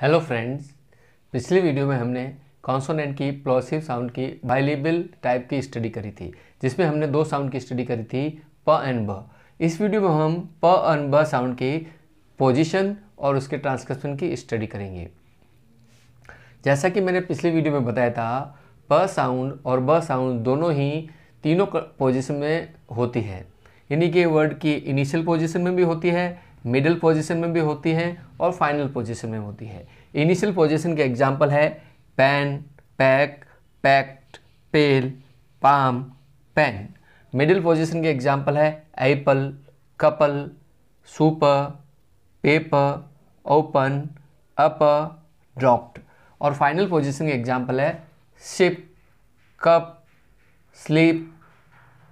hello friends पिछली video में हमने कॉन्सोनेंट की प्लॉसिव साउंड की बाइलेबल टाइप की स्टडी करी थी जिसमें हमने दो साउंड की स्टडी करी थी प एंड ब इस वीडियो में हम प एंड ब साउंड की पोजीशन और उसके ट्रांसक्रिप्शन की स्टडी करेंगे जैसा कि मैंने पिछली वीडियो में बताया था प साउंड और ब साउंड दोनों ही तीनों पोजिशन में होती है यानी कि वर्ड की इनिशियल पोजिशन में भी होती है मिडिल पोजीशन में भी होती है और फाइनल पोजीशन में होती है इनिशियल पोजीशन के एग्जाम्पल है pen pack pact pale palm pen middle position के एग्जाम्पल है apple couple super paper open up dropped और फाइनल पोजीशन के एग्जाम्पल है ship cup sleep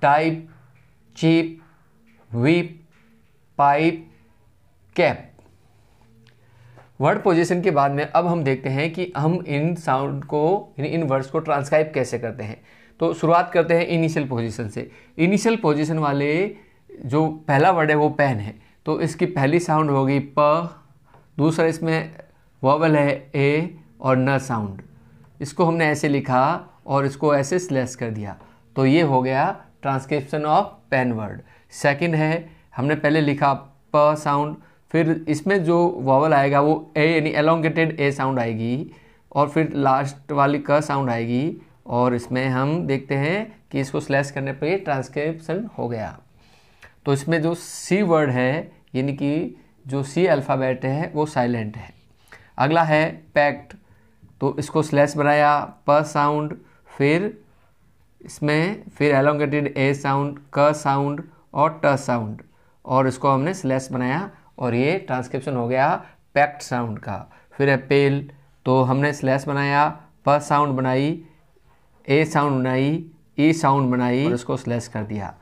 type cheap weep pipe cap word position के बाद में अब हम देखते हैं कि हम इन साउंड को इन वर्ड्स को ट्रांसक्राइब कैसे करते हैं तो शुरुआत करते हैं इनिशियल पोजीशन से इनिशियल पोजीशन वाले जो पहला वर्ड है वो पेन है तो इसकी पहली साउंड होगी प दूसरा इसमें वॉवल है ए और न साउंड इसको हमने ऐसे लिखा और इसको ऐसे स्लेस कर दिया तो ये हो गया transcription of pen word second है हमने पहले लिखा प साउंड फिर इसमें जो वॉवल आएगा वो ए यानी एलोंगेटेड ए साउंड आएगी और फिर लास्ट वाली क साउंड आएगी और इसमें हम देखते हैं कि इसको स्लैश करने पर ये ट्रांसक्रिप्शन हो गया तो इसमें जो सी वर्ड है यानी कि जो सी अल्फ़ाबेट है वो साइलेंट है अगला है पैक्ट तो इसको स्लैश बनाया प साउंड फिर इसमें फिर एलोंगेटेड ए साउंड क साउंड और ट साउंड और इसको हमने स्लैश बनाया और ये ट्रांसक्रिप्शन हो गया पैक्ट साउंड का फिर है पेल तो हमने स्लैश बनाया प साउंड बनाई ए साउंड बनाई ई e साउंड बनाई और उसको स्लैश कर दिया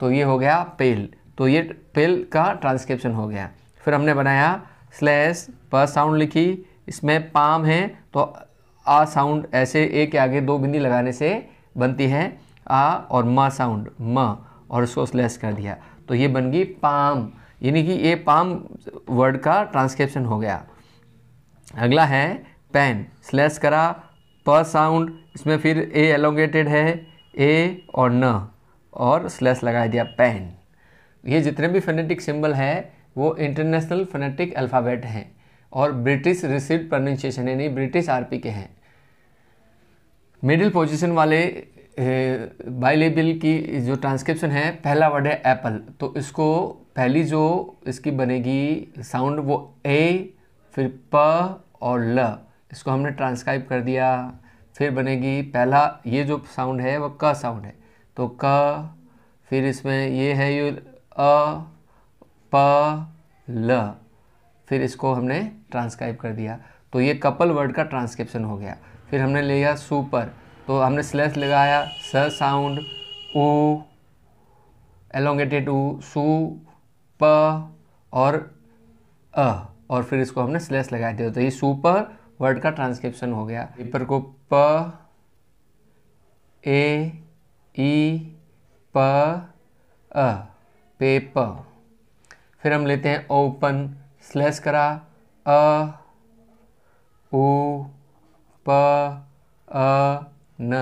तो ये हो गया पेल तो ये पेल का ट्रांसक्रिप्शन हो गया फिर हमने बनाया स्लैश प साउंड लिखी इसमें पाम है तो आ साउंड ऐसे ए के आगे दो बिंदी लगाने से बनती है आ और म साउंड म और उसको स्लैश कर दिया तो ये बन गई पाम यानी कि ये पाम वर्ड का ट्रांसक्रिप्शन हो गया अगला है पेन स्लैश करा प साउंड इसमें फिर ए एलोंगेटेड है ए और न और स्लैश लगा दिया पेन ये जितने भी फेनेटिक सिंबल है वो इंटरनेशनल फेनेटिक अल्फ़ाबेट हैं और ब्रिटिश रिसिव प्रोनाउंसिएशन यानी ब्रिटिश आरपी के हैं मिडिल पोजीशन वाले बाइलेबल की जो ट्रांसक्रिप्शन है पहला वर्ड है एप्पल तो इसको पहली जो इसकी बनेगी साउंड वो ए फिर प और ल इसको हमने ट्रांसक्राइब कर दिया फिर बनेगी पहला ये जो साउंड है वो क साउंड है तो क फिर इसमें ये है ये अ प ल फिर इसको हमने ट्रांसक्राइब कर दिया तो ये कपल वर्ड का ट्रांसक्रिप्शन हो गया फिर हमने लिया सुपर तो हमने स्लैश लगाया स साउंड ऊ एलोंगेटेड ऊ सु प और अ और फिर इसको हमने स्लैश लगा दिया तो ये सुपर वर्ड का ट्रांसक्रिप्शन हो गया पेपर को प ए ई प अ पेपर फिर हम लेते हैं ओपन स्लैश करा अ ऊ प अ न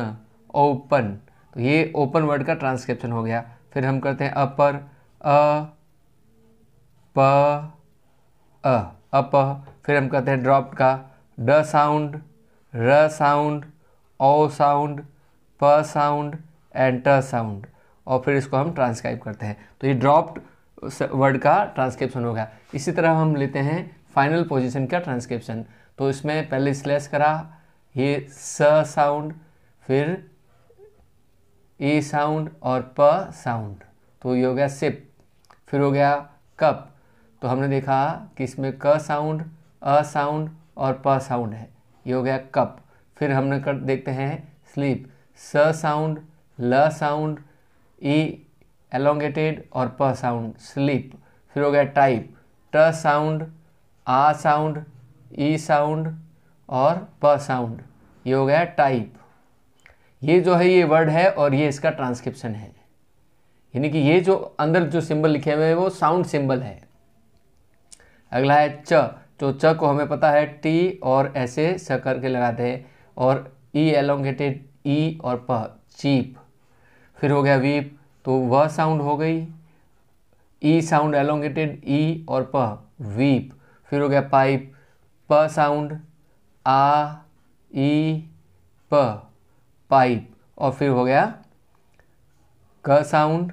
ओपन तो ये ओपन वर्ड का ट्रांसक्रिप्शन हो गया फिर हम करते हैं अपर अ प अ अप फिर हम करते हैं ड्रॉप का ड साउंड र साउंड ओ साउंड प साउंड एंड ट साउंड और फिर इसको हम ट्रांसक्राइब करते हैं तो ये ड्रॉप्ड वर्ड का ट्रांसक्रिप्शन हो गया इसी तरह हम लेते हैं फाइनल पोजीशन का ट्रांसक्रिप्शन तो इसमें पहले स्लैश करा ये स साउंड फिर ए साउंड और प साउंड तो ये हो गया सिप फिर हो गया कप तो हमने देखा कि इसमें क साउंड अ साउंड और प साउंड है ये हो गया कप फिर हमने कर देखते हैं स्लीप स साउंड ल साउंड ई एलोंगेटेड और प साउंड स्लीप फिर हो गया टाइप ट साउंड आ साउंड ई साउंड और प साउंड ये हो गया टाइप ये जो है ये वर्ड है और ये इसका ट्रांसक्रिप्शन है यानी कि ये जो अंदर जो सिंबल लिखे हुए हैं वो साउंड सिंबल है अगला है च तो च को हमें पता है टी और ऐसे स करके लगाते हैं और ई एलोंगेटेड ई और प चीप फिर हो गया वीप तो व साउंड हो गई ई साउंड एलोंगेटेड ई और प वीप फिर हो गया पाइप प साउंड आ ई प पाइप और फिर हो गया क साउंड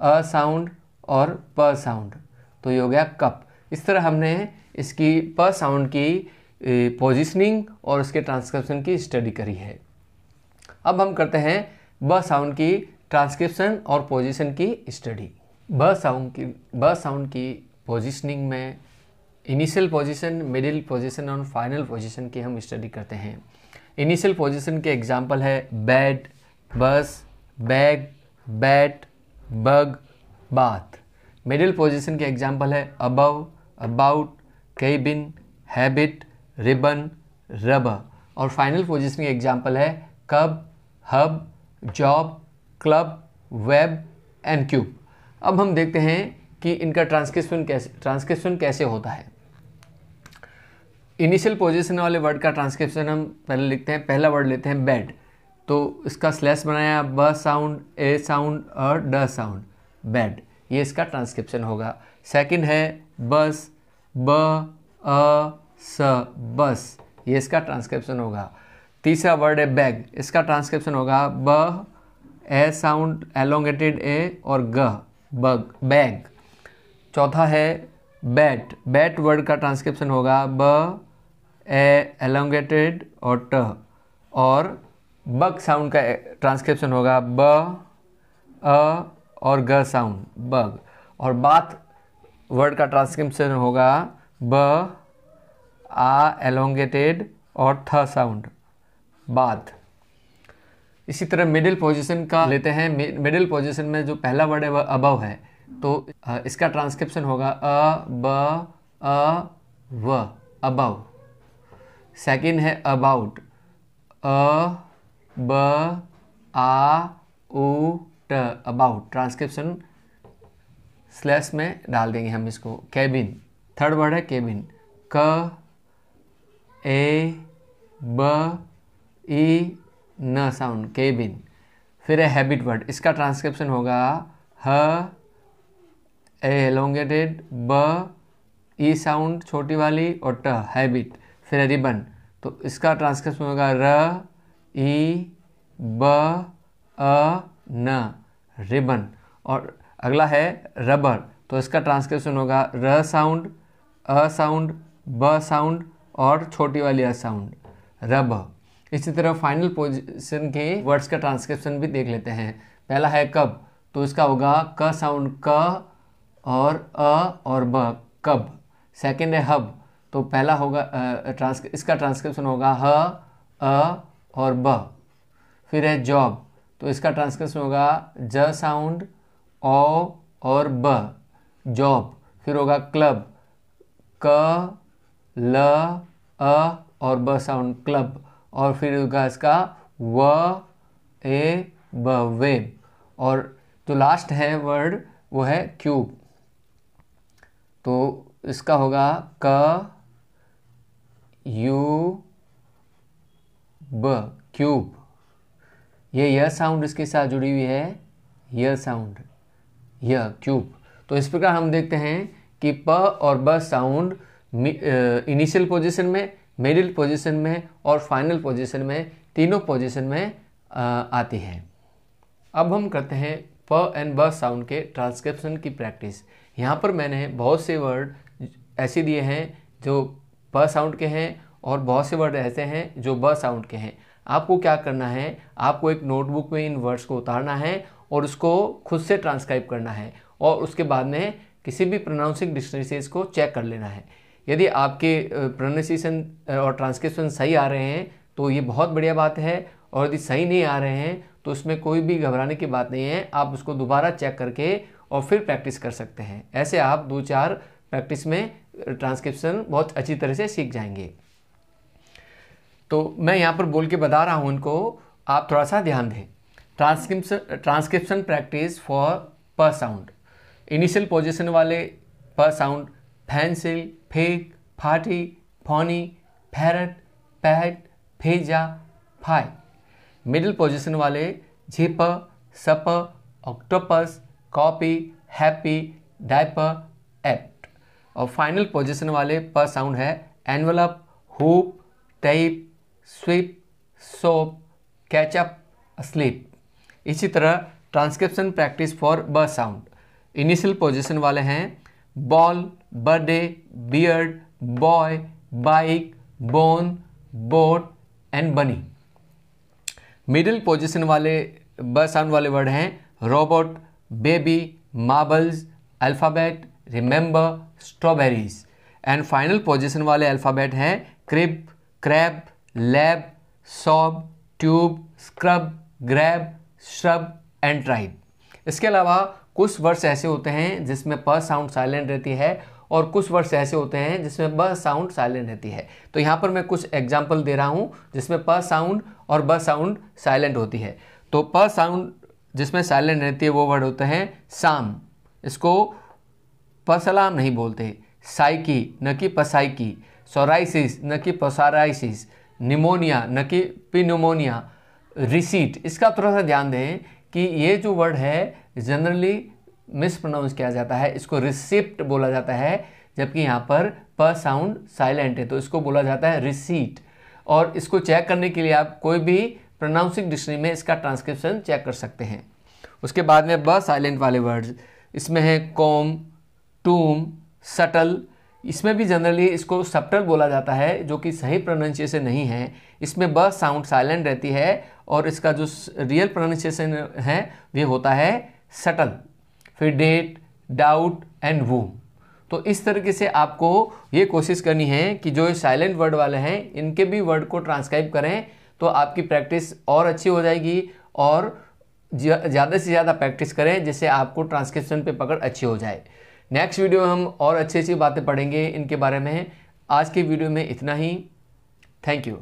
अ साउंड और प साउंड तो ये हो गया कप इस तरह हमने इसकी प साउंड की पोजिशनिंग और उसके ट्रांसक्रिप्शन की स्टडी करी है अब हम करते हैं ब साउंड की ट्रांसक्रिप्शन और पोजिशन की स्टडी ब साउंड की ब साउंड की पोजिशनिंग में इनिशियल पोजीशन मिडिल पोजीशन और फाइनल पोजीशन की हम स्टडी करते हैं इनिशियल पोजीशन के एग्जांपल है bed bus bag bat bug bath middle position के एग्जांपल है above about cabin habit ribbon rub और फाइनल पोजीशन के एग्जांपल है cub hub job club web and cube अब हम देखते हैं कि इनका ट्रांसक्रिप्शन कैसे ट्रांसक्रिप्शन कैसे होता है इनिशियल पोजिशन वाले वर्ड का ट्रांसक्रिप्शन हम पहले लिखते हैं पहला वर्ड लेते हैं बैड तो इसका स्लैश बनाया ब साउंड ए साउंड और ड साउंड बैड ये इसका ट्रांसक्रिप्शन होगा सेकंड है बस ब अ स बस ये इसका ट्रांसक्रिप्शन होगा तीसरा वर्ड है बैग इसका ट्रांसक्रिप्शन होगा ब ए साउंड एलोंगेटेड ए और ग बग बैग चौथा है बैट बैट वर्ड का ट्रांसक्रिप्शन होगा ब ए एलोंगेटेड और ट और बक साउंड का ट्रांसक्रिप्शन होगा ब अ और ग साउंड बग और बात वर्ड का ट्रांसक्रिप्शन होगा ब आ एलोंगेटेड और थ साउंड बात इसी तरह मिडिल पोजीशन का लेते हैं मिडिल पोजीशन में जो पहला वर्ड है वह अबव है तो इसका ट्रांसक्रिप्शन होगा अ ब अ व अबाउ सेकेंड है अबाउट अ ब आ ओ ट अबाउट ट्रांसक्रिप्शन स्लैश में डाल देंगे हम इसको केबिन थर्ड वर्ड है केबिन क ए ब ई न साउंड केबिन फिर है हैबिट वर्ड इसका ट्रांसक्रिप्शन होगा ह ए एलोंगेटेड ब ई साउंड छोटी वाली और ट हैबिट फिर रिबन तो इसका ट्रांसक्रिप्शन होगा र ई ब अ न रिबन और अगला है रबर तो इसका ट्रांसक्रिप्शन होगा र साउंड अ साउंड ब साउंड और छोटी वाली अ साउंड रब इसी तरह फाइनल पोजिशन के वर्ड्स का ट्रांसक्रिप्शन भी देख लेते हैं पहला है कब तो इसका होगा क साउंड क और अ और ब कब सेकंड है हब तो पहला होगा ट्रांस इसका ट्रांसक्रिप्शन होगा ह अ और ब फिर है जॉब तो इसका ट्रांसक्रिप्शन होगा ज साउंड ओ और ब जॉब फिर होगा क्लब क ल अ और ब साउंड क्लब और फिर होगा इसका व ए ब वेब और जो लास्ट है वर्ड वो है क्यूब तो इसका होगा क यू ब क्यूब ये यह साउंड इसके साथ जुड़ी हुई है य साउंड य क्यूब तो इस प्रकार हम देखते हैं कि प और ब साउंड इनिशियल पोजीशन में मिडिल पोजीशन में और फाइनल पोजीशन में तीनों पोजीशन में आ, आती है अब हम करते हैं प एंड ब साउंड के ट्रांसक्रिप्शन की प्रैक्टिस यहाँ पर मैंने बहुत से वर्ड ऐसे दिए हैं जो प साउंड के हैं और बहुत से वर्ड ऐसे हैं जो ब साउंड के हैं आपको क्या करना है आपको एक नोटबुक में इन वर्ड्स को उतारना है और उसको खुद से ट्रांसक्राइब करना है और उसके बाद में किसी भी प्रोनाउंसिंग डिक्शनरी से इसको चेक कर लेना है यदि आपके प्रोनाउंसिएशन और ट्रांसक्रिप्शन सही आ रहे हैं तो ये बहुत बढ़िया बात है और यदि सही नहीं आ रहे हैं तो उसमें कोई भी घबराने की बात नहीं है आप उसको दोबारा चेक करके और फिर प्रैक्टिस कर सकते हैं ऐसे आप दो चार प्रैक्टिस में ट्रांसक्रिप्शन बहुत अच्छी तरह से सीख जाएंगे तो मैं यहाँ पर बोल के बता रहा हूँ उनको आप थोड़ा सा ध्यान दें ट्रांसक्रिप्शन ट्रांसक्रिप्शन प्रैक्टिस फॉर प साउंड इनिशियल पोजिशन वाले प sound pencil peck party pony parrot pat pizza pie middle position वाले zip sup octopus copy happy diaper apt और फाइनल पोजिशन वाले प साउंड है envelope hoop tape sweep soap ketchup sleep इसी तरह transcription practice for ब sound initial position वाले हैं ball birthday beard boy bike bone boat and bunny middle position वाले ब साउंड वाले वर्ड हैं robot baby marbles alphabet remember strawberries and final position वाले अल्फ़ाबेट हैं crib crab lab sob tube scrub grab shrub and tribe इसके अलावा कुछ words ऐसे होते हैं जिसमें प साउंड साइलेंट रहती है और कुछ वर्ड्स ऐसे होते हैं जिसमें ब साउंड साइलेंट रहती है तो यहाँ पर मैं कुछ एग्जाम्पल दे रहा हूँ जिसमें प साउंड और ब साउंड साइलेंट होती है तो प साउंड जिसमें साइलेंट रहती है वो वर्ड होता है साम इसको पसलाम नहीं बोलते साइकी न कि पसाइकी सोराइसिस न कि पसाराइसिस निमोनिया न कि पिनमोनिया रिसीट इसका थोड़ा सा ध्यान दें कि ये जो वर्ड है जनरली मिसप्रोनाउंस किया जाता है इसको रिसिप्ट बोला जाता है जबकि यहाँ पर प साउंड साइलेंट है तो इसको बोला जाता है रिसीट और इसको चेक करने के लिए आप कोई भी प्रोनाउंसिंग डिक्शनरी में इसका ट्रांसक्रिप्शन चेक कर सकते हैं उसके बाद में ब साइलेंट वाले वर्ड्स इसमें है कॉम टूम सटल इसमें भी जनरली इसको सप्टल बोला जाता है जो कि सही प्रोनाउंसिएशन नहीं है इसमें ब साउंड साइलेंट रहती है और इसका जो रियल प्रोनाउंसिएशन है वे होता है सटल फिर डेट डाउट एंड वूम तो इस तरीके से आपको ये कोशिश करनी है कि जो साइलेंट वर्ड वाले हैं इनके भी वर्ड को ट्रांसक्राइब करें तो आपकी प्रैक्टिस और अच्छी हो जाएगी और ज़्यादा से ज़्यादा प्रैक्टिस करें जिससे आपको ट्रांसक्रिप्शन पे पकड़ अच्छी हो जाए नेक्स्ट वीडियो में हम और अच्छी अच्छी बातें पढ़ेंगे इनके बारे में आज के वीडियो में इतना ही थैंक यू